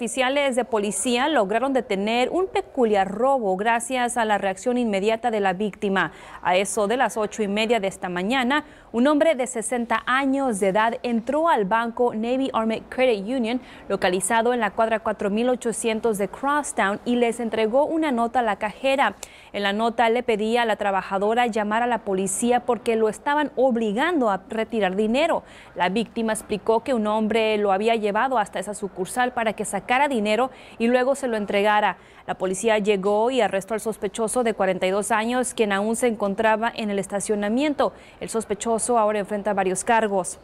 Oficiales de policía lograron detener un peculiar robo gracias a la reacción inmediata de la víctima. A eso de las ocho y media de esta mañana, un hombre de 60 años de edad entró al banco Navy Army Credit Union, localizado en la cuadra 4800 de Crosstown, y les entregó una nota a la cajera. En la nota le pedía a la trabajadora llamar a la policía porque lo estaban obligando a retirar dinero. La víctima explicó que un hombre lo había llevado hasta esa sucursal para que sacara dinero y luego se lo entregara. La policía llegó y arrestó al sospechoso de 42 años, quien aún se encontraba en el estacionamiento. El sospechoso ahora enfrenta varios cargos.